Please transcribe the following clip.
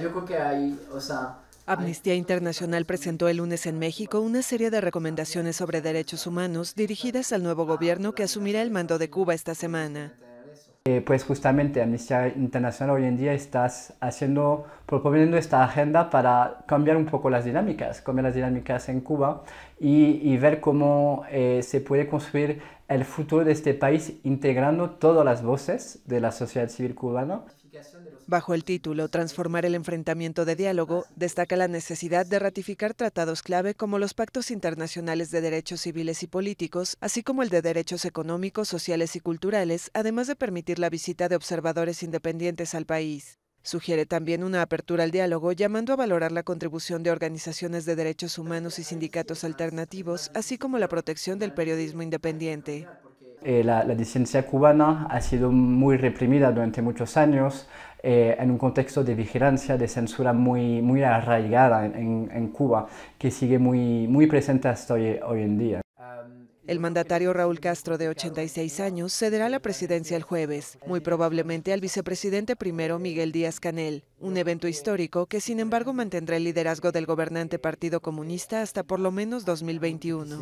yo creo que hay, Amnistía Internacional presentó el lunes en México una serie de recomendaciones sobre derechos humanos dirigidas al nuevo gobierno que asumirá el mando de Cuba esta semana. Eh, pues justamente Amnistía Internacional hoy en día está haciendo, proponiendo esta agenda para cambiar un poco las dinámicas, cambiar las dinámicas en Cuba y, ver cómo eh, se puede construir el futuro de este país integrando todas las voces de la sociedad civil cubana. Bajo el título Transformar el enfrentamiento de diálogo, destaca la necesidad de ratificar tratados clave como los pactos internacionales de derechos civiles y políticos, así como el de derechos económicos, sociales y culturales, además de permitir la visita de observadores independientes al país. Sugiere también una apertura al diálogo, llamando a valorar la contribución de organizaciones de derechos humanos y sindicatos alternativos, así como la protección del periodismo independiente. Eh, la, disidencia cubana ha sido muy reprimida durante muchos años eh, en un contexto de vigilancia, de censura muy, muy arraigada en, Cuba, que sigue muy, presente hasta hoy en día. El mandatario Raúl Castro, de 86 años, cederá la presidencia el jueves, muy probablemente al vicepresidente primero Miguel Díaz Canel, un evento histórico que sin embargo mantendrá el liderazgo del gobernante Partido Comunista hasta por lo menos 2021.